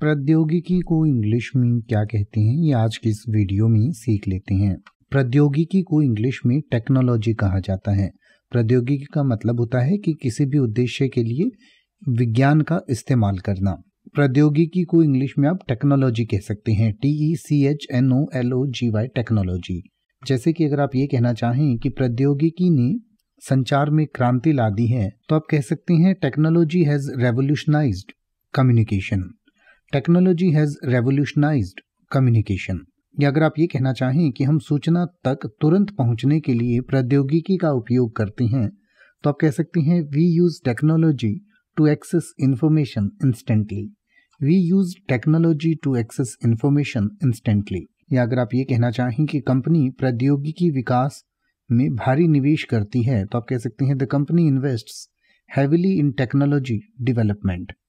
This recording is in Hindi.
प्रौद्योगिकी को इंग्लिश में क्या कहते हैं ये आज के इस वीडियो में सीख लेते हैं प्रौद्योगिकी को इंग्लिश में टेक्नोलॉजी कहा जाता है प्रौद्योगिकी का मतलब होता है कि किसी भी उद्देश्य के लिए विज्ञान का इस्तेमाल करना प्रौद्योगिकी को इंग्लिश में आप टेक्नोलॉजी कह सकते हैं T E C H N O L O G Y technology जैसे कि अगर आप ये कहना चाहें कि प्रौद्योगिकी ने संचार में क्रांति ला दी है तो आप कह सकते हैं technology has revolutionize communication technology has revolutionize communication या अगर आप ये कहना चाहें कि हम सूचना तक तुरंत पहुंचने के लिए प्रौद्योगिकी का उपयोग करते हैं तो आप कह सकते हैं we use technology to access information instantly we use technology to access information instantly या अगर आप ये कहना चाहें कि कंपनी प्रौद्योगिकी विकास में भारी निवेश करती है तो आप कह सकते हैं the company invest heavily in technology development